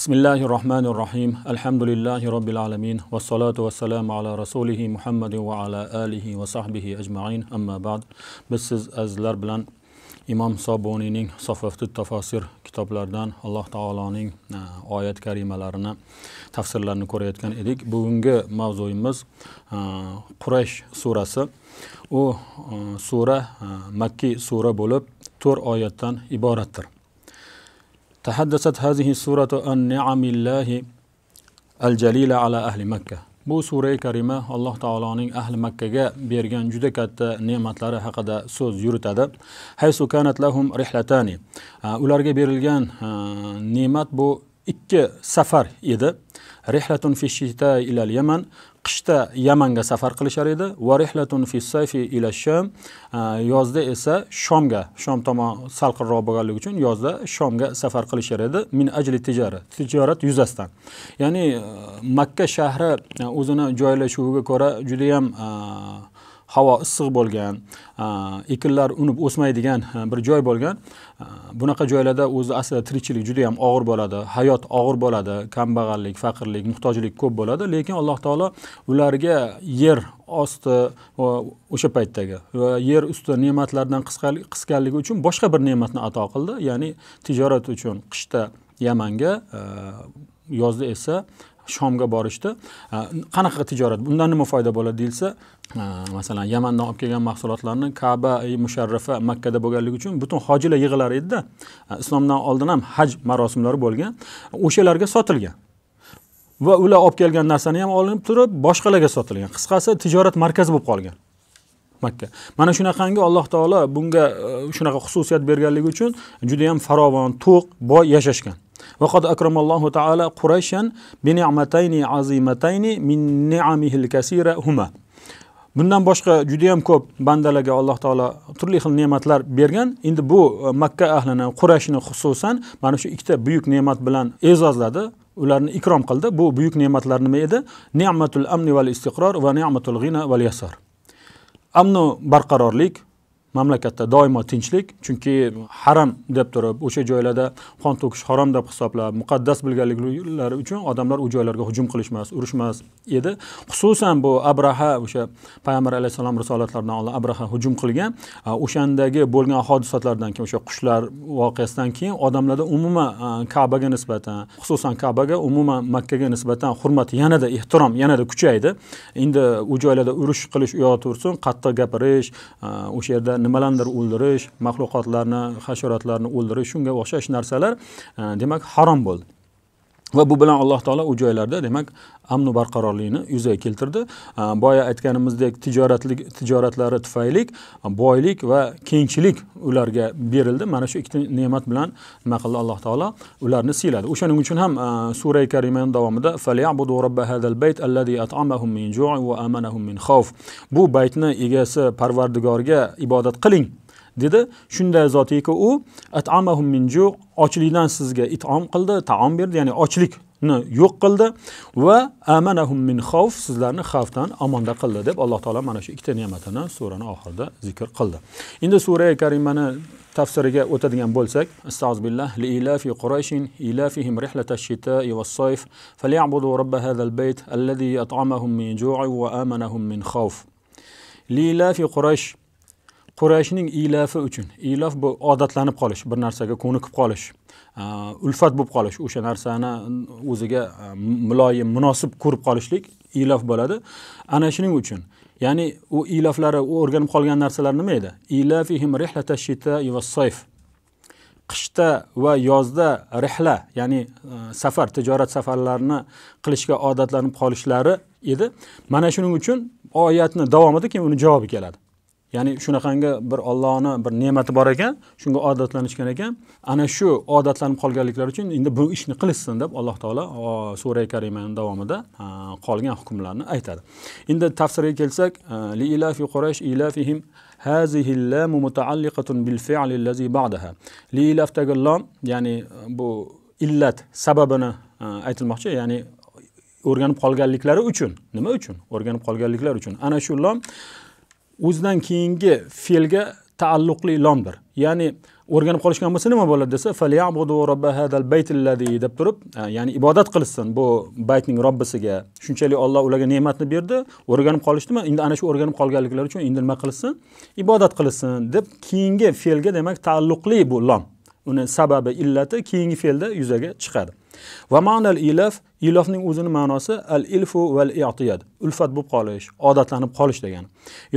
bismillahi rohmanir rohim alhamdulillahi robbil alamin vassalotu vassalamu ala rasulihi muhammadi va ala alihi va sahbihi ajmain amma ba'd biz siz azizlar bilan imom soboniyning sofafti tafosir kitoblaridan alloh taoloning e, oyat karimalarini tafsirlarini ko'rayotgan edik bugungi mavzuyimiz e, qurash surasi u e, sura makki sura bo'lib to'rt oyatdan iboratdir تحدثت هذه السورة عن نعم الله الجليلة على أهل مكة bu sura karima alloh taoloning ahli makkaga bergan juda katta ne'matlari haqida so'z yuritadi haysu kanat lahum rihlatani ularga berilgan ne'mat bu ikki safar edi rihlatun fi shita ilal yaman qishda yamanga safar qilishar edi varihlatun fissayfi ila sham yozda esa shomga shom tomon salqinroq bo'lganligi uchun yozda shomga safar qilishar edi min ajli tijorat tijorat yuzasidan ya'ni makka shahri o'zini joylashuviga ko'ra judayam havo issiq bo'lgan ekinlar unib o'smaydigan bir joy bo'lgan bunaqa joylarda o'zi aslida tirikchilik juda yam og'ir bo'ladi hayot og'ir bo'ladi kambag'allik faqirlik muhtojlik ko'p bo'ladi lekin alloh taolo ularga yer osti o'sha paytdagi va yer usti ne'matlardan qisqanligi uchun boshqa bir ne'matni ato qildi ya'ni tijorat uchun qishda yamanga yozda esa shomga borishdi qanaqa tijorat bundan nima foyda bo'ladi deyilsa masalan yamandan olib kelgan mahsulotlarni kaba musharrafa makkada bo'lganligi uchun butun hojilar yig'ilar edida islomdan oldin ham haj marosimlari bo'lgan o'shalarga sotilgan va ular olib kelgan narsani ham olinib turib boshqalarga sotilgan qisqasi tijorat markazi bo'lib qolgan makka mana shunaqangi alloh taolo bunga e, shunaqa xususiyat berganligi uchun judayam farovon to'q boy yashashgan وقد أكرم الله تعالى قريشا بنعمتين عظيمتين من نعمه الكثيرة هما bundan boshqa juda ko'p bandalarga alloh taolo turli xil ne'matlar bergan endi bu e, makka ahlini qurashni xususan mana shu ikkita buyuk ne'mat bilan e'zozladi ularni ikrom qildi bu buyuk ne'matlar nima edi ne'matul amni val istiqror va ne'matul g'ina val yasar amnu barqarorlik mamlakatda doimo tinchlik chunki haram deb turib o'sha joylarda qon to'kish harom deb hisoblab muqaddas bilganliklari uchun odamlar u joylarga hujum qilishmas urushmas edi xususan bu abraha o'sha payg'ambar alayhissalom risolatlaridan oldin abraha hujum qilgan o'shandagi bo'lgan hodisotlardan keyin o'sha qushlar voqeasidan keyin odamlarda umuman kabaga nisbatan xususan kabaga umuman makkaga nisbatan hurmat yanada ehtirom yanada kuchaydi endi u joylarda urush qilish u tursin qattiq gapirish o'sha yerda nimalarnidir o'ldirish maxluqotlarni hasharotlarni o'ldirish shunga o'xshash narsalar e, demak harom bo'ldi va bu bilan alloh taolo u joylarda demak amnu barqarorlikni yuzaga keltirdi boya aytganimizdek tijoratlik tijoratlari tufayli boylik va kengchilik ularga berildi mana shu ikkita ne'mat bilan nima qildi alloh taolo ularni siyladi o'shaning uchun ham sura karimani davomida hadal bayt allazi at'amahum min amanahum min bu baytni egasi parvardigorga ibodat qiling dedi shunday zotiki u atamahum min ju ochlikdan sizga itom qildi taom berdi ya'ni ochlik yo'q qildi va amanahum min xavf sizlarni xavfdan omonda qildi deb alloh taolo mana shu ikkita ne'matini surani oxirida zikr qildi endi sura karimani tafsiriga o'tadigan bo'lsak astag'izbillah liilafi qurayshin ilafihim rihlata shitoi vassoyf falyabudu robba hadal bayt allazi at'amahum min ju'i va amanahum min xavf liilafi quraysh qurayshning ilafi uchun ilof bu odatlanib qolish bir narsaga ko'nikib qolish ulfat bo'lib qolish o'sha narsani o'ziga muloyim munosib ko'rib qolishlik ilof bo'ladi ana shuning uchun ya'ni u u o'rganib qolgan narsalar nima edi rihlata va sayf qishda va yozda rihla ya'ni e, safar tijorat safarlarini qilishga odatlanib qolishlari edi mana shuning uchun oyatni davomida keyin uni javobi keladi ya'ni shunaqangi bir ollohni bir ne'mati bor ekan shunga odatlanishgan ekan ana shu odatlanib qolganliklari uchun endi bu ishni qilishsin deb alloh taolo sura karimani davomida qolgan hukmlarni aytadi endi tafsirga kelsak e, li ilafi quraysh ilafihim hazihi lamu mutaalliqatun bil fi'li allazi ba'daha li ilaftagi ya'ni e, bu illat sababini e, aytilmoqchi ya'ni o'rganib qolganliklari uchun nima uchun o'rganib qolganliklari uchun ana shu lom o'zidan keyingi fe'lga taalluqli ilomdir ya'ni o'rganib qolishgan bo'lsa nima bo'ladi desa deb turib e, ya'ni ibodat qilsin bu baytning robbisiga shunchalik olloh ularga ne'matni berdi o'rganib qolishdimi endi ana shu o'rganib qolganliklari uchun endi nima qilsin ibodat qilsin deb keyingi fe'lga demak taalluqli bu lom uni sababi illati keyingi fe'lda yuzaga chiqadi Va ma'nal ilaf ilofning o'zini ma'nosi al ilfu val i'tiyad, ulfat bo'lib qolish, odatlanib qolish degani.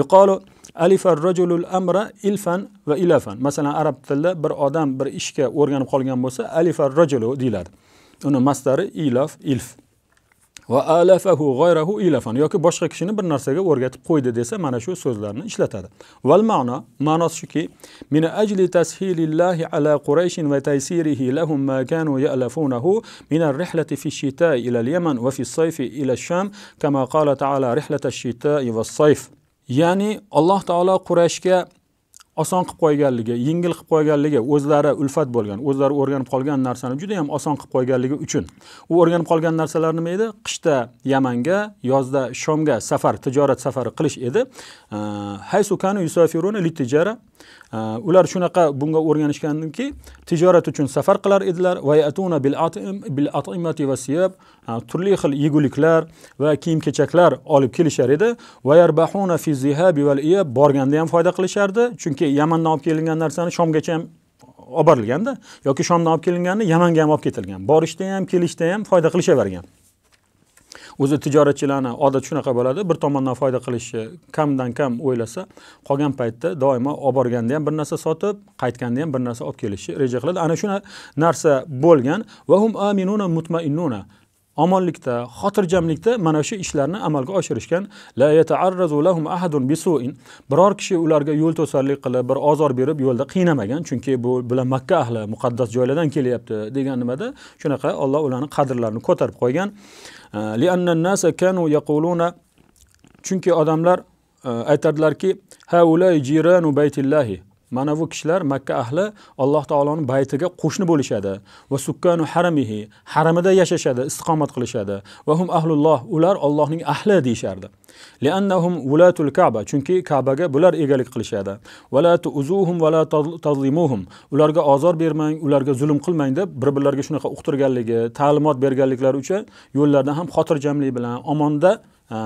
yuqolu alifa ar-rajulul amra ilfan va ilafan. Masalan, arab tilida bir odam bir ishga o'rganib qolgan bo'lsa, alifa rajulu deyiladi. Uni masdari ilf, ilf. va alafahu g'oyrahu ilafan yoki boshqa kishini bir narsaga o'rgatib qo'ydi desa mana shu so'zlarni ishlatadi val ma'no ma'nosi shuki min ajli tashilillahi ala qurayshin va taysirihi lahum ma kanu ya'lafunahu min ar-rihlati fi ash-shita'i ila al-yaman va fi as-sayfi ila ash-sham kama qala ta'ala rihlata ash-shita'i va as-sayf ya'ni Alloh taolo Qurayshga oson qilib qo'yganligi yengil qilib qo'yganligi o'zlari ulfat bo'lgan o'zlari o'rganib qolgan narsani juda yam oson qilib qo'yganligi uchun u o'rganib qolgan narsalar nima edi qishda yamanga yozda shomga safar tijorat safari qilish edi haysu kanu yusafiruna litijara ular shunaqa bunga o'rganishganki tijorat uchun safar qilar edilar va bil atim bil atimati va turli xil yeguliklar va kiyim kechaklar olib kelishar edi va yarbahuna borganda ham foyda qilishardi chunki yamandan olib kelingan narsani shomgacha ham olib borilganda yoki shomdan olib kelinganni yamanga ham olib ketilgan borishda ham kelishda ham foyda qilishavergan o'zi tijoratchilarni odat shunaqa bo'ladi bir tomondan foyda qilishni kamdan kam o'ylasa qolgan paytda doimo olib borganda ham bir narsa sotib qaytganda ham bir narsa olib kelishni reja qiladi ana shuna narsa bo'lgan va hum aminuna mutmainnuna omonlikda xotirjamlikda mana shu ishlarni amalga oshirishgan la yataarrazu lahum ahadun bisuin biror kishi ularga yo'l to'sarlik qilib bir ozor berib yo'lda qiynamagan chunki bu bilan makka ahli muqaddas joylardan kelyapti degan nimada shunaqa olloh ularni qadrlarini ko'tarib qo'ygan آه، لأن الناس كانوا يقولون چونك أدملر آه، أيتردلر كي هؤلاء جيران بيت الله mana bu kishilar makka ahli alloh taoloning baytiga qo'shni bo'lishadi va sukkanu haramihi haramida yashashadi istiqomat qilishadi va hum ahlulloh ular ollohning ahli deyishardi liannahum vulatul kaba chunki kabaga bular egalik qilishadi vala tuzuhum vala tazlimuhum ularga ozor bermang ularga zulm qilmang deb bir birlariga shunaqa uqtirganligi ta'limot berganliklari uchun yo'llarda ham xotirjamlik bilan omonda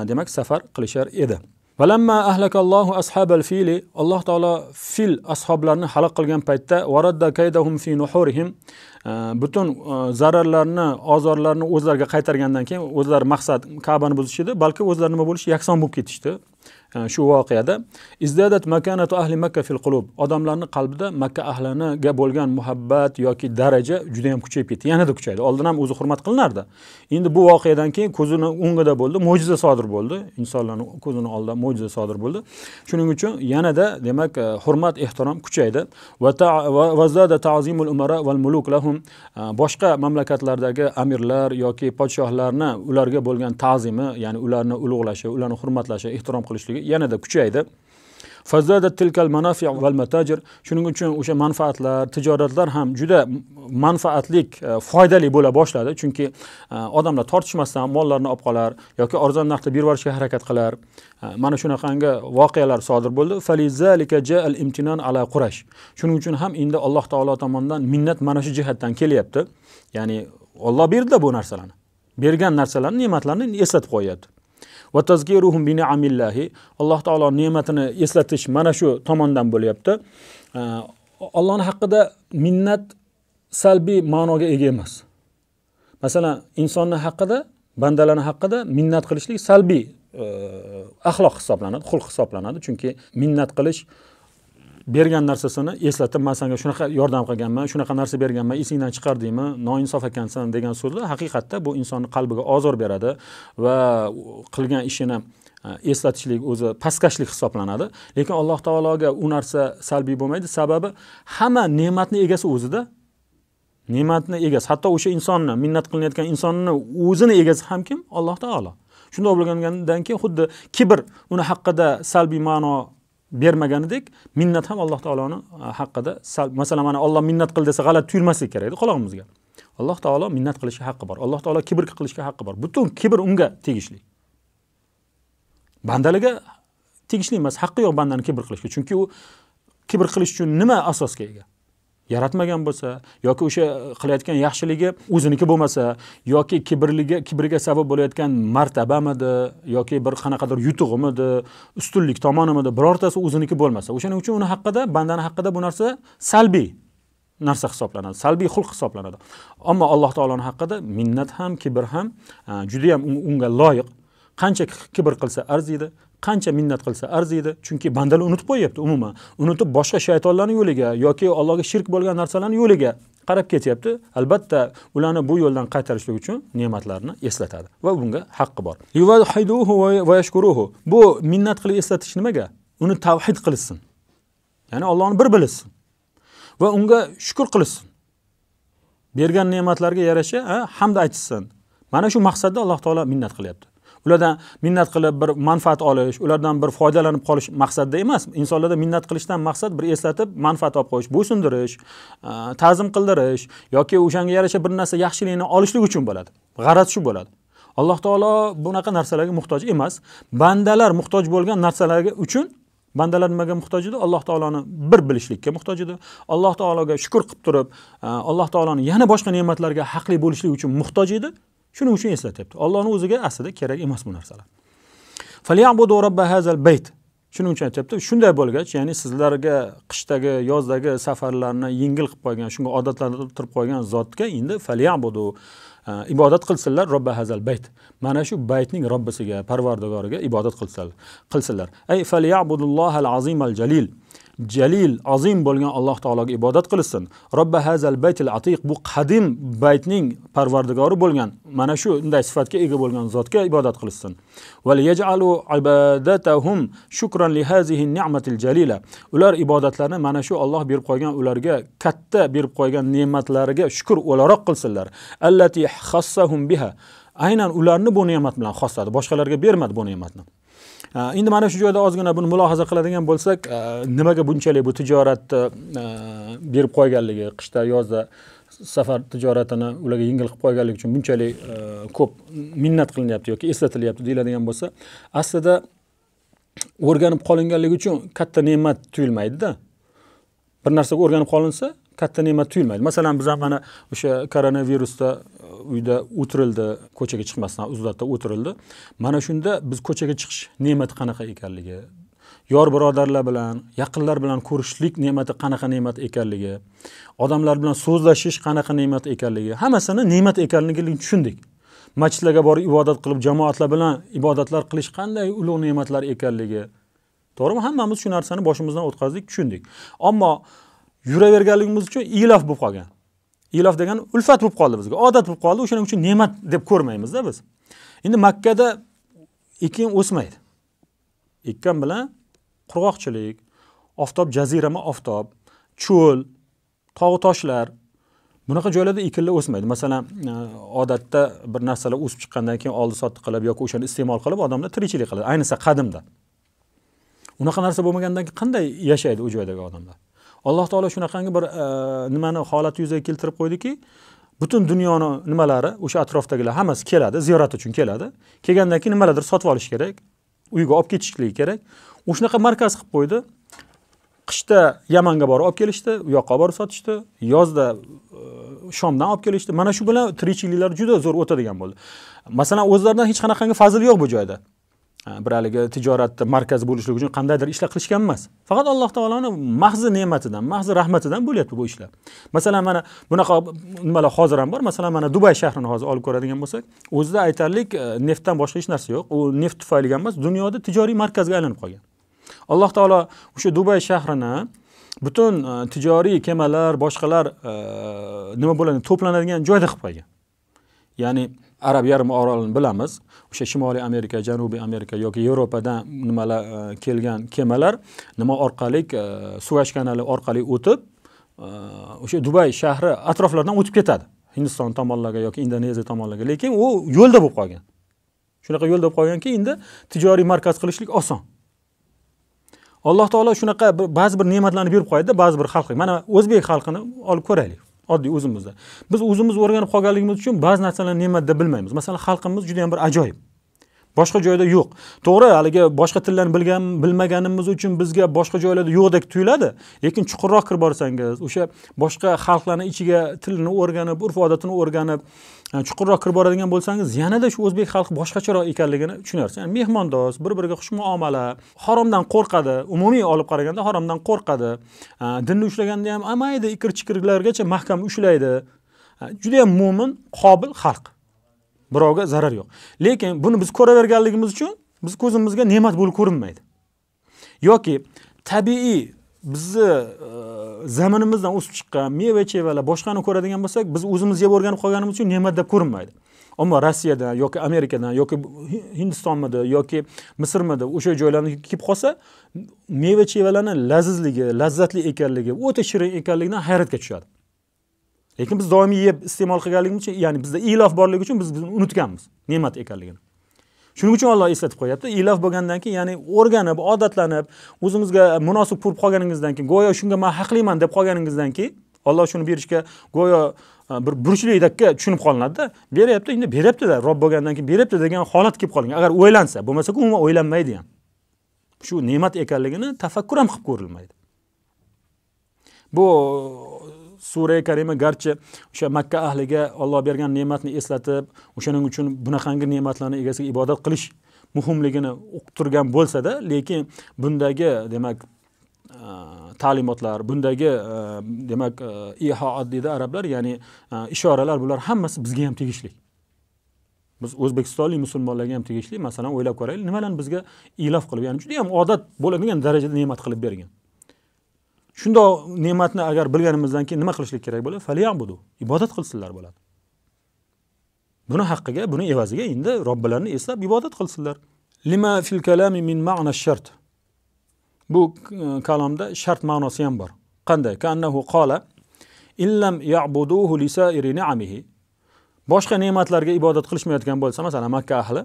demak safar qilishar edi Valamma ahlakallohu ashabal fili Alloh taolo fil ashoblarni halok qilgan paytda varadda kaydahum fi nuhurihim e, butun e, zararlarni, ozorlarni o'zlariga qaytargandan keyin o'zlari maqsad Ka'bani buzish edi, balki o'zlari nima bo'lishi yakson bo'lib ketishdi. shu voqeada izdadat makanatu ahli makka fil qulub odamlarni qalbida makka ahliniga bo'lgan muhabbat yoki daraja juda yam kuchayib ketdi yanada kuchaydi oldin ham o'zi hurmat qilinardi endi bu voqeadan keyin ko'zini o'ngida bo'ldi mo'jiza sodir bo'ldi insonlarni ko'zini oldida mo'jiza sodir bo'ldi shuning uchun yanada demak e, hurmat ehtirom kuchaydi tazimul umara muluk lahum e, boshqa mamlakatlardagi amirlar yoki podshohlarni ularga bo'lgan ta'zimi ya'ni ularni ulug'lashi ularni hurmatlashi ehtirom qilishligi yanada kuchaydi fazlada tilkal manafi val matajir shuning uchun o'sha manfaatlar tijoratlar ham juda manfaatli e, foydali bo'la boshladi chunki e, odamlar tortishmasdan mollarni olib qolar yoki arzon narxda berib yuborishga harakat qilar e, mana shunaqangi voqealar sodir bo'ldi falizalika al imtinon ala qurash shuning uchun ham endi alloh taolo tomonidan minnat mana shu jihatdan kelyapti ya'ni olloh berdida bu narsalarni bergan narsalarni ne'matlarni eslatib qo'yyapti va tazkiruhum bi ni'amillahi alloh taolo ne'matini eslatish mana shu tomondan bo'lyapti allohni haqida minnat salbiy ma'noga ega emas masalan insonni haqida bandalarni haqida minnat qilishlik salbiy axloq hisoblanadi xulq hisoblanadi chunki minnat qilish bergan narsasini eslatib man senga shunaqa yordam qilganman shunaqa narsa berganman esingdan chiqardingmi noinsof ekansan degan so'zlar haqiqatda bu insonni qalbiga ozor beradi va qilgan ishini e, eslatishlik o'zi pastkashlik hisoblanadi lekin alloh taologa u narsa salbiy bo'lmaydi sababi hamma ne'matni egasi o'zida ne'matni egasi hatto o'sha insonni minnat qilinayotgan insonni o'zini egasi ham kim alloh taolo shundoq bo'lgandan keyin xuddi kibr uni haqida salbiy ma'no bermaganidek minnat ham alloh taoloni e, haqqida sal masalan mana olloh minnat qil desa g'alati tuyulmaslik kerak edi qulog'imizga alloh taolo minnat qilishga haqqi bor alloh taolo kibr qilishga haqqi bor butun kibr unga tegishli bandalarga tegishli emas haqqi yo'q bandani kibr qilishga chunki u kibr qilish uchun nima asosga ega yaratmagan bo'lsa yoki o'sha qilayotgan yaxshiligi o'ziniki bo'lmasa yoki kibrligi kibriga sabab bo'layotgan martabamidi yoki bir qanaqadir yutug'imidi ustunlik tomonimidi birortasi o'ziniki bo'lmasa o'shaning uchun uni haqida bandani haqida bu narsa salbiy narsa hisoblanadi salbiy xulq hisoblanadi ammo alloh taoloni haqida minnat ham kibr ham judayam unga loyiq qancha kibr qilsa arziydi qancha minnat qilsa arziydi chunki bandalar unutib qo'yyapti umuman unutib boshqa shaytonlarni yo'liga yoki allohga shirk bo'lgan narsalarni yo'liga qarab ketyapti albatta ularni bu yo'ldan qaytarishlik uchun ne'matlarni eslatadi va bunga haqqi bor bu minnat qilib eslatish nimaga uni tavhid qilishsin ya'ni ollohni bir bilishsin va unga shukur qilishsin bergan ne'matlarga yarasha hamda aytishsin mana shu maqsadda alloh taolo minnat qilyapti ulardan minnat qilib bir manfaat olish ulardan bir foydalanib qolish maqsadida emas insonlarda minnat qilishdan maqsad bir eslatib manfaat olib qo'yish bo'ysundirish e, ta'zim qildirish yoki o'shanga yarasha bir narsa yaxshilikni olishlik uchun bo'ladi g'araz shu bo'ladi alloh taolo bunaqa narsalarga muhtoj emas bandalar muhtoj bo'lgan narsalarga uchun bandalar nimaga muhtoj edi alloh taoloni bir bilishlikka muhtoj edi alloh taologa shukur qilib turib e, alloh taoloni yana boshqa ne'matlarga haqli bo'lishlik uchun muhtoj edi shuning uchun eslatyapti ollohni o'ziga aslida kerak emas bu narsalar bayt shuning uchun aytyapti shunday bo'lgach ya'ni sizlarga qishdagi yozdagi safarlarni yengil qilib qo'ygan shunga odatlantirib qo'ygan zotga endi falyabudu e, ibodat qilsinlar robba hazal bayt mana shu baytning robbisiga parvardigoriga ibodat qilsinlar qilsinlar ay azim azimal jalil jalil azim bo'lgan alloh taologa ibodat qilsin robba hazal baytil atiq bu qadim baytning parvardigori bo'lgan mana shu unday sifatga ega bo'lgan zotga ibodat qilsin val yajalu shukran li jalila ular ibodatlarni mana shu Alloh berib qo'ygan ularga katta berib qo'ygan ne'matlariga shukr o'laroq qilsinlar allati khassahum biha aynan ularni bu ne'mat bilan xosladi boshqalarga bermadi bu ne'matni Э, endi mana shu joyda ozgina buni mulohaza qiladigan bo'lsak e, nimaga bunchalik bu tijoratni e, berib qo'yganligi qishda yozda safar tijoratini ularga yengil qilib qo'yganlik uchun bunchalik e, ko'p minnat qilinyapti yoki eslatilyapti deyiladigan bo'lsa aslida o'rganib qolinganligi uchun katta ne'mat tuyulmaydida bir narsa o'rganib qolinsa katta ne'mat tuyulmaydi masalan biz ham mana o'sha koronavirusda uh, uyda o'tirildi ko'chaga chiqmasdan uzdatda o'tirildi mana shunda biz ko'chaga chiqish ne'mati qanaqa ekanligi yor birodarlar bilan yaqinlar bilan ko'rishlik ne'mati qanaqa ne'mat ekanligi odamlar bilan so'zlashish qanaqa ne'mat ekanligi hammasini ne'mat ekanligini tushundik masjidlarga borib ibodat qilib jamoatlar bilan ibodatlar qilish qanday ulug' ne'matlar ekanligi to'g'rimi hammamiz shu narsani boshimizdan o'tkazdik tushundik ammo yuraverganligimiz uchun ilof bo'lib qolgan ilof degani ulfat bo'lib qoldi bizga odat bo'lib qoldi o'shaning uchun ne'mat deb ko'rmaymizda biz endi makkada ekin o'smaydi ekkan bilan qurg'oqchilik oftob jazirama oftob cho'l tog'u toshlar bunaqa joylarda ekinlar o'smaydi masalan e, odatda bir narsalar o'sib chiqqandan keyin oldi sotdi qilib yoki o'shani iste'mol qilib odamlar tirikchilik qiladi ayniqsa qadimda unaqa narsa bo'lmagandan keyin qanday yashaydi u joydagi odamlar alloh taolo shunaqangi bir e, nimani holati yuzaga keltirib qo'ydiki butun dunyoni nimalari o'sha atrofdagilar hammasi keladi ziyorat uchun keladi kelgandan keyin nimalardir sotib olish kerak uyga olib ketishligi kerak o'shanaqa markaz qilib qo'ydi qishda yamanga borib olib kelishdi u yoqqa borib sotishdi yozda e, shomdan olib kelishdi mana shu bilan tirikchiliklar juda zo'r o'tadigan bo'ldi masalan o'zlaridan hech qanaqangi fazil yo'q bu joyda Э, bir haligi tijorat markazi bo'lishligi uchun qandaydir ishlar qilishgan emas faqat alloh taoloni mahzi ne'matidan mahzi rahmatidan bo'lyapti bu ishlar masalan mana bunaqa nimalar hozir ham bor masalan mana dubay shahrini hozir olib ko'radigan bo'lsak o'zida aytarlik e, neftdan boshqa hech narsa yo'q u neft tufayli emas dunyoda tijoriy markazga aylanib qolgan alloh taolo o'sha dubay shahrini butun e, tijoriy kemalar boshqalar e, nima bo'ladi to'planadigan joyda qilib qo'ygan ya'ni arab yarim orolini bilamiz o'sha shimoliy amerika janubiy amerika yoki yevropadan nimalar e, kelgan kemalar nima orqali e, suvash kanali orqali o'tib e, o'sha dubay shahri atroflaridan o'tib ketadi hindiston tomonlarga yoki indoneziya tomonlarga lekin u yo'lda bo'lib qolgan shunaqa yo'lda bo'lib qolganki endi tijoriy markaz qilishlik oson alloh taolo shunaqa ba'zi bir ne'matlarni berib qo'yadida ba'zi bir xalqqa mana o'zbek xalqini olib ko'raylik oddiy o'zimizda biz o'zimiz o'rganib qolganligimiz uchun ba'zi narsalarni nemat deb bilmaymiz masalan xalqimiz juda ham bir ajoyib boshqa joyda yo'q to'g'ri haligi boshqa tillarni bilgan bilmaganimiz uchun bizga boshqa joylarda yo'qdek tuyuladi lekin chuqurroq kirib borsangiz o'sha boshqa xalqlarni ichiga tilini o'rganib urf odatini o'rganib e, chuqurroq kirib boradigan bo'lsangiz yanada shu o'zbek xalqi boshqacharoq ekanligini tushunarsiz ya'ni mehmondo'st bir biriga xushmuomala haromdan qo'rqadi umumiy olib qaraganda haromdan qo'rqadi e, dinni ushlaganda ham amaydi ikir chikirlargacha mahkam ushlaydi e, judayam mo'min qobil xalq birovga zarar yo'q lekin buni biz ko'raverganligimiz uchun biz ko'zimizga ne'mat bo'lib ko'rinmaydi yoki tabiiy bizni e, zaminimizdan o'sib chiqqan meva chevalar boshqani ko'radigan bo'lsak biz o'zimiz yeb o'rganib qolganimiz uchun ne'mat deb ko'rinmaydi ammo rossiyadan yoki amerikadan yoki hindistonmidi yoki misrmidi o'sha joylarga kelib qolsa meva chevalarni lazizligi lazzatli ekanligi o'ta shirin ekanligidan hayratga tushadi lekin biz doimiy yeb iste'mol qilganligimiz uchun ya'ni bizda ilof borligi uchun biz unutganmiz ne'mat ekanligini shuning uchun Alloh eslatib qo'yapti ilof bo'lgandan keyin ya'ni o'rganib odatlanib o'zimizga munosib ko'rib qolganingizdan keyin go'yo shunga men haqliman deb qolganingizdan keyin Alloh shuni berishga go'yo e, bir burchlikdakka tushunib qolinadida beryapti endi beryaptida rob bo'lgandan keyin beryapti degan holat kelib qolgan agar o'ylansa bo'lmasa umuman o'ylanmaydi ham shu ne'mat ekanligini tafakkur ham qilib ko'rilmaydi bu sura karima garchi o'sha makka ahliga olloh bergan ne'matni eslatib o'shaning uchun bunaqangi ne'matlarni egasiga ibodat qilish muhimligini uqtirgan bo'lsada lekin bundagi demak e, ta'limotlar bundagi e, demak e, ihoat deydi arablar ya'ni ishoralar bular hammasi bizga ham tegishli biz o'zbekistonlik musulmonlarga ham tegishli masalan o'ylab ko'raylik nimalarni bizga ilof qilib ya'ni juda yam odat bo'ladigan darajada ne'mat qilib bergan shundoq ne'matni agar bilganimizdan keyin nima qilishlik kerak bo'ladi falyabudu ibodat qilsinlar bo'ladi buni haqqiga buni evaziga endi robbilarini eslab ibodat qilsinlar lima fil kalami min ma'na shart bu e, kalomda shart ma'nosi ham bor qanday kannahu qola illam ya'buduhu lisairi boshqa ne'matlarga ibodat qilishmayotgan bo'lsa masalan makka ahli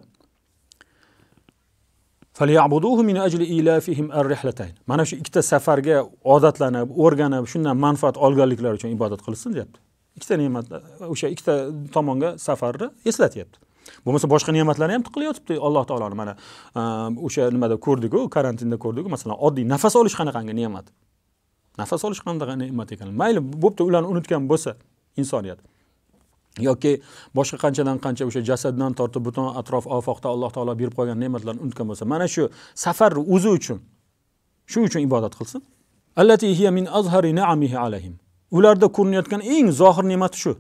min ajli ilafihim ar-rihlatayn mana shu ikkita safarga odatlanib o'rganib shundan manfaat olganliklari uchun ibodat qilsin deyapti ikkita ne'mat o'sha ikkita tomonga safarni eslatyapti bo'lmasa boshqa ne'matlarni ham tiqilayotibdi alloh taoloni mana uh, o'sha nimada ko'rdiku karantinda ko'rdiku masalan oddiy nafas olish qanaqangi ne'mat nafas olish qanaqa ne'mat ekan mayli bo'pti ularni unutgan bo'lsa insoniyat yoki boshqa qanchadan qancha o'sha jasaddan tortib butun atrof ofoqda alloh taolo berib qo'ygan ne'matlarni unutgan bo'lsa mana shu safar o'zi uchun shu uchun ibodat qilsin allati hiya min azhari alayhim ularda ko'rinayotgan eng zohir ne'mat shu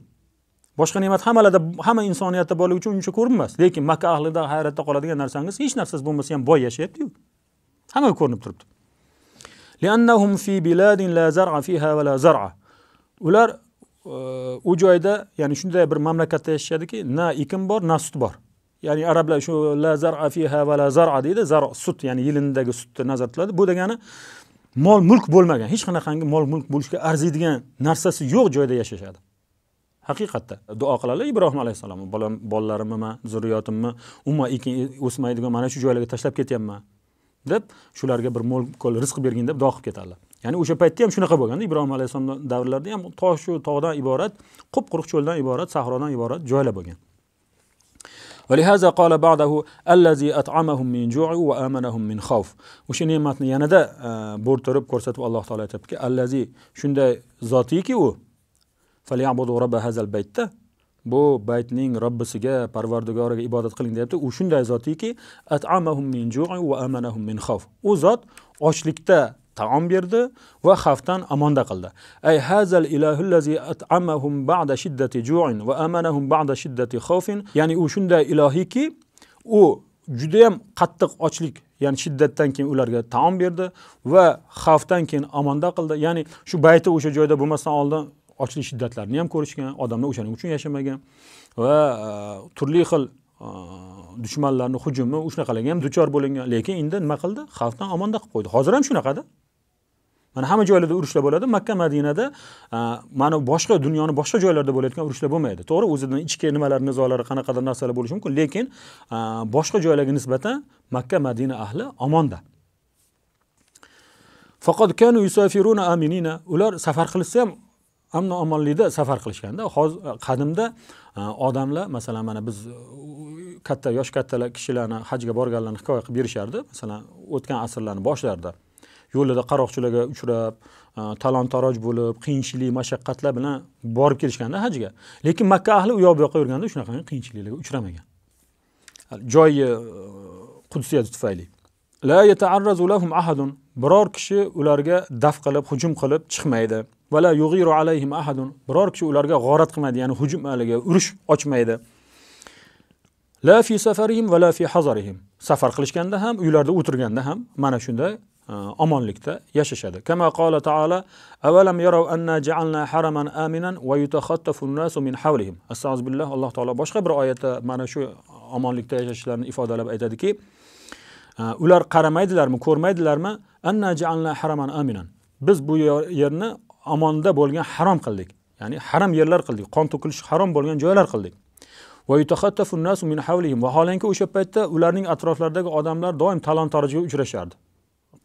boshqa ne'mat hammalarda hamma insoniyatda borligi uchun uncha ko'rinmas lekin makka ahlida hayratda qoladigan narsangiz hech narsasiz bo'lmasa ham boy yashayaptiyu hammaga ko'rinib turibdi ular u joyda ya'ni shunday bir mamlakatda yashashadiki na ekin bor na sut bor ya'ni arablar shu la zara fiha va la zara deydi zar sut ya'ni yilindagi sutni nazar tutiladi bu degani mol mulk bo'lmagan hech qanaqangi mol mulk bo'lishga arziydigan narsasi yo'q joyda yashashadi haqiqatda duo qiladilar ibrohim alayhissalom bolam bolalarimni man zurriyotimni umuman ekin o'smaydigan mana shu joylarga tashlab ketyapman deb shularga bir mo'l rizq bergin deb duo qilib ketadilar ya'ni o'sha paytda ham shunaqa bo'lganda ibrohim alayhissalom davrlarida ham tog' shu tog'dan iborat qup quruq cho'ldan iborat sahrodan iborat joylar bo'lgan ولهذا قال بعده الذي أطعمهم من جوع وآمنهم من خوف o'sha ne'matni yanada e, bo'rtirib ko'rsatib alloh taolo aytyaptiki allazi shunday zotiki u baytda bu baytning robbisiga parvardigoriga ibodat qiling deyapti u shunday zotiki atamahum min ju'i va amanahum min xavf u zot ochlikda taom berdi va xavfdan amonda qildi ay hazal ilahullazi at'amahum ba'da shiddati ju'in va amanahum ba'da shiddati xawfin ya'ni u shunday ilohiki u judayam qattiq ochlik ya'ni shiddatdan keyin ularga taom berdi va xavfdan keyin amonda qildi ya'ni shu bayti o'sha joyda bo'lmasdan oldin ochlik shiddatlarini ham ko'rishgan odamlar o'shaning uchun yashamagan va e, turli xil e, dushmanlarni hujumi shunaqalarga ham duchor bo'lingan lekin endi nima qildi xavfdan omonda qilib qo'ydi hozir ham shunaqada mana hamma joylarda urushlar bo'ladi makka madinada mana boshqa dunyoni boshqa joylarida bo'layotgan urushlar bo'lmaydi to'g'ri o'zidan ichki nimalar nizolari qanaqadir narsalar bo'lishi mumkin lekin boshqa joylarga nisbatan makka madina ahli omonda faqat kanu aminina ular safar qilishsa ham amn omonlikda safar qilishganda hozir qadimda odamlar masalan mana biz katta yosh kattalar kishilarni hajga borganlarni hikoya qilib berishardi masalan o'tgan asrlarni boshlarida yo'lida qaroqchilarga uchrab e, talon taroj bo'lib qiyinchilik mashaqqatlar bilan borib kelishganda hajga lekin makka ahli u yoq bu yoqqa yurganda shunaqa qiyinchiliklarga uchramagan joyi e, qudsiyati tufayli la yataarrazu lahum ahadun biror kishi ularga daf qilib hujum qilib chiqmaydi la yug'iru alayhim ahadun biror kishi ularga g'orat qilmaydi ya'ni hujum haligi urush ochmaydi la fi safarihim va la fi hazarihim safar qilishganda ham uylarda o'tirganda ham mana shunda omonlikda yashashadi qola avalam yarav anna ja'alna haraman aminan va min alloh taolo boshqa bir oyatda mana shu omonlikda yashashlarni ifodalab aytadiki ular qaramaydilarmi ko'rmaydilarmi anna ja'alna haraman aminan biz bu yerni omonda bo'lgan harom qildik ya'ni haram yerlar qildik qon to'kilishi harom bo'lgan joylar qildik va min vaholanki o'sha paytda ularning atroflaridagi odamlar doim talon torojga uchrashardi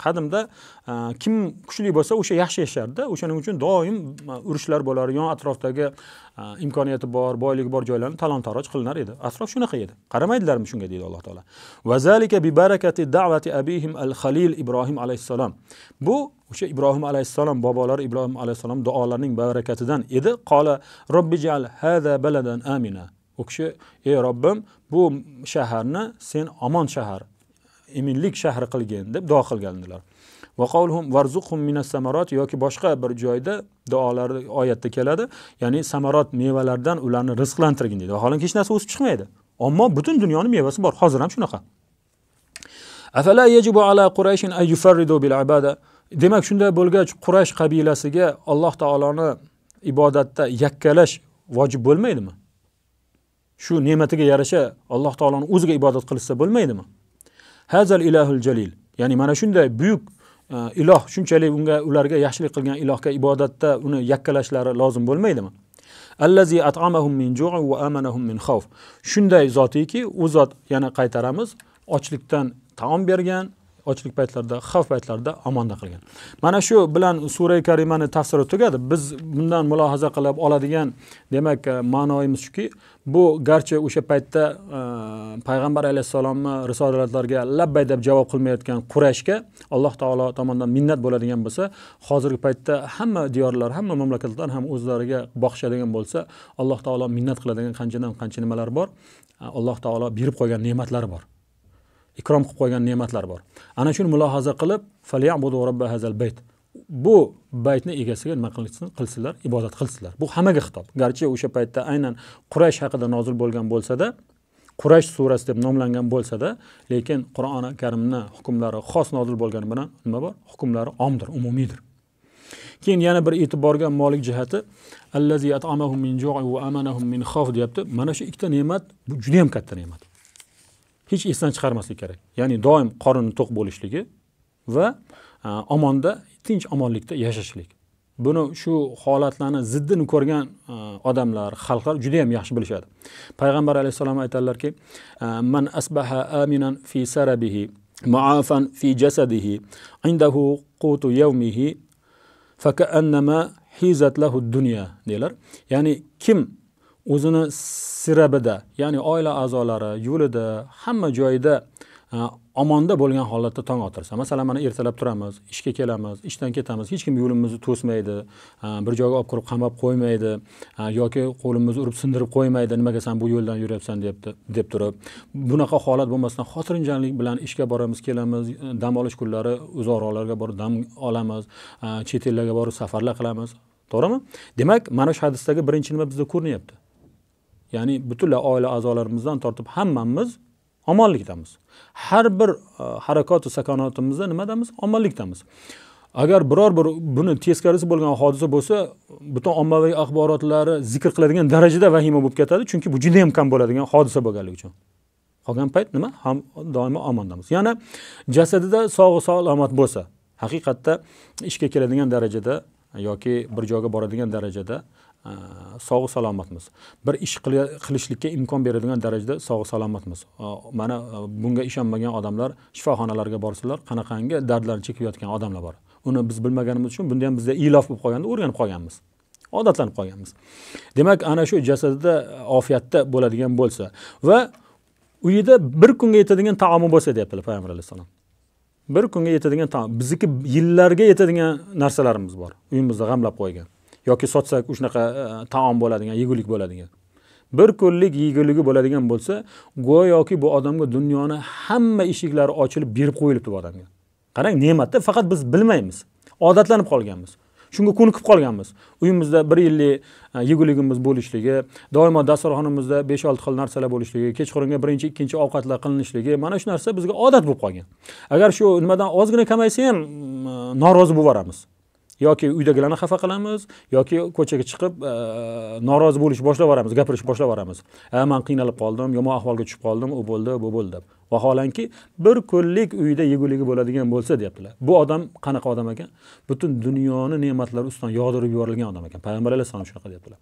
qadimda e, kim kuchli bo'lsa o'sha yaxshi yashardida o'shaning uchun doim e, urushlar bo'lar yon atrofdagi e, imkoniyati bor boyligi bor joylarni talon taroj qilinar edi atrof shunaqa edi qaramaydilarmi shunga deydi alloh taolo vazalika bi barakati davati abihim al halil ibrohim alayhissalom bu o'sha ibrohim alayhissalom bobolari ibrohim alayhissalom duolarining barakatidan edi qola robbi jal hada baladan amina u kishi ey robbim bu shaharni sen omon shahar eminlik shahri qilgin deb duo qilgandilar va minas samarot yoki boshqa bir joyda duolar oyatda keladi ya'ni samarot mevalardan ularni rizqlantirgin deydi vaholanki hech narsa o'sib chiqmaydi ammo butun dunyoni mevasi bor hozir ham shunaqa afala yajibu ala yufarridu bil ibada demak shunday bo'lgach qurash qabilasiga alloh taoloni ibodatda yakkalash vojib bo'lmaydimi shu ne'matiga yarasha alloh taoloni o'ziga ibodat qilishsa bo'lmaydimi hazal ilahul jalil ya'ni mana shunday buyuk e, iloh shunchalik unga ularga yaxshilik qilgan ilohga ibodatda uni yakkalashlari lozim bo'lmaydimi allazi at'amahum min ju'i va amanahum min xavf shunday zotiki u zot yana qaytaramiz ochlikdan taom bergan ochlik paytlarida xavf paytlarida omonda qilgan mana shu bilan sura karimani tafsiri tugadi biz bundan mulohaza qilib oladigan demak e, ma'noyimiz shuki bu garchi o'sha paytda e, payg'ambar alayhissalomni risolatlarga labbay deb javob qilmayotgan qurashga alloh taolo tomonidan minnat bo'ladigan bo'lsa hozirgi paytda hamma diyorlar hamma mamlakatlar ham o'zlariga boqishadigan bo'lsa alloh taolo minnat qiladigan qanchadan qancha nimalar bor e, alloh taolo berib qo'ygan ne'matlari bor ikrom qilib qo'ygan ne'matlar bor ana shuni mulohaza qilib hazal bayt bu baytni egasiga nima qilsinlar ibodat qilsinlar bu hammaga xitob garchi o'sha paytda aynan quraysh haqida nozil bo'lgan bo'lsada quraysh surasi deb nomlangan bo'lsada lekin qur'oni karimni hukmlari xos nozil bo'lgani bilan nima bor hukmlari omdir umumiydir keyin yana bir e'tiborga molik jihati min min min xof deyapti mana shu ikkita ne'mat bu juda katta ne'mat hech esdan chiqarmaslik kerak ya'ni doim qorinni to'q bo'lishligi va e, omonda tinch omonlikda yashashlik buni shu holatlarni ziddini ko'rgan e, odamlar xalqlar juda yam yaxshi bilishadi payg'ambar alayhissalom aytadilarki e, man asbaha aminan fi sarabihi muafan fi jasadihi indahu qutu yawmihi fakaannama hizat lahu dunya deylar ya'ni kim o'zini sirabida ya'ni oila a'zolari yo'lida hamma joyida e, omonda bo'lgan holatda tong otirsa masalan mana ertalab turamiz ishga kelamiz ishdan ketamiz hech kim yo'limizni to'smaydi e, bir joyga olib kirib qamab qo'ymaydi e, yoki qo'limizni urib sindirib qo'ymaydi nimaga san bu yo'ldan yuryapsan debdi deb turib bunaqa holat bo'lmasdan xotirjamlik bilan ishga boramiz kelamiz dam olish kunlari uzoqroqlarga borib dam olamiz chet ellarga borib safarlar qilamiz to'g'rimi demak mana shu hadisdagi birinchi nima bizda ko'rinyapti ya'ni butunlay oila a'zolarimizdan tortib hammamiz omonlikdamiz har bir e, harakatu sakonatimizda nimadamiz omonlikdamiz agar biror bir buni teskarisi bo'lgan hodisa bo'lsa butun ommaviy axborotlari zikr qiladigan darajada vahima bo'lib ketadi chunki bu judayam kam bo'ladigan hodisa bo'lganligi uchun qolgan payt nima ham doimo omondamiz yana jasadida sog'u salomat bo'lsa haqiqatda ishga keladigan darajada yoki bir joyga boradigan darajada sog' salomatmiz bir ish qilishlikka imkon beradigan darajada sog' salomatmiz mana bunga ishonmagan odamlar shifoxonalarga borsalar qanaqangi dardlarni chekayotgan odamlar bor uni biz bilmaganimiz uchun bunda ham bizda ilof bo'lib qolganda o'rganib qolganmiz odatlanib qolganmiz demak ana shu jasadda ofiyatda bo'ladigan bo'lsa va uyida bir kunga yetadigan taomi bo'lsa deyaptilar payg'ambar alayhissalom bir kunga yetadigan taom bizniki yillarga yetadigan narsalarimiz bor uyimizda g'amlab qo'ygan yoki sotsak shunaqa e, taom bo'ladigan yegulik bo'ladigan bir kunlik yeguligi bo'ladigan bo'lsa go'yoki bu odamga dunyoni hamma eshiklari ochilib berib qo'yilibdi bu odamga qarang ne'matni faqat biz bilmaymiz odatlanib qolganmiz shunga ko'nikib qolganmiz uyimizda bir yillik e, yeguligimiz bo'lishligi doimo dasturxonimizda besh olti xil narsalar bo'lishligi kechqurunga birinchi ikkinchi ovqatlar qilinishligi mana shu narsa bizga odat bo'lib qolgan agar shu nimadan ozgina kamaysa ham e, norozi bo'lib yuboramiz yoki uydagilarni xafa qilamiz yoki ko'chaga chiqib e, norozi bo'lish boshlab yuboramiz gapirish boshlab yuboramiz a man qiynalib qoldim yomon ahvolga tushib qoldim u bo'ldi bu bo'ldi deb vaholanki bir kunlik uyda yeguligi bo'ladigan bo'lsa deyaptilar bu odam qanaqa odam ekan butun dunyoni ne'matlari ustidan yog'dirib yuborilgan odam ekan payg'ambar alayhissalom shunaqa deyaptilar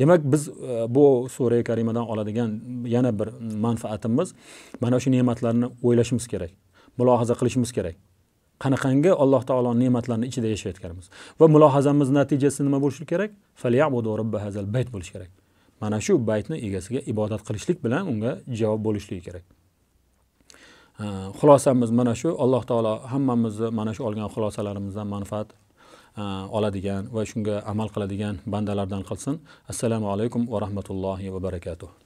demak biz e, bu sura karimadan oladigan yana bir manfaatimiz mana shu ne'matlarni o'ylashimiz kerak mulohaza qilishimiz kerak qanaqangi alloh taoloni ne'matlarini ichida yashayotganimiz va mulohazamiz natijasi nima bo'lishi kerak hazal bayt bo'lishi kerak mana shu baytni egasiga ibodat qilishlik bilan unga javob bo'lishligi kerak xulosamiz mana shu alloh taolo hammamizni mana shu olgan xulosalarimizdan manfaat oladigan va shunga amal qiladigan bandalardan qilsin assalomu alaykum va rahmatullohi va barakatuh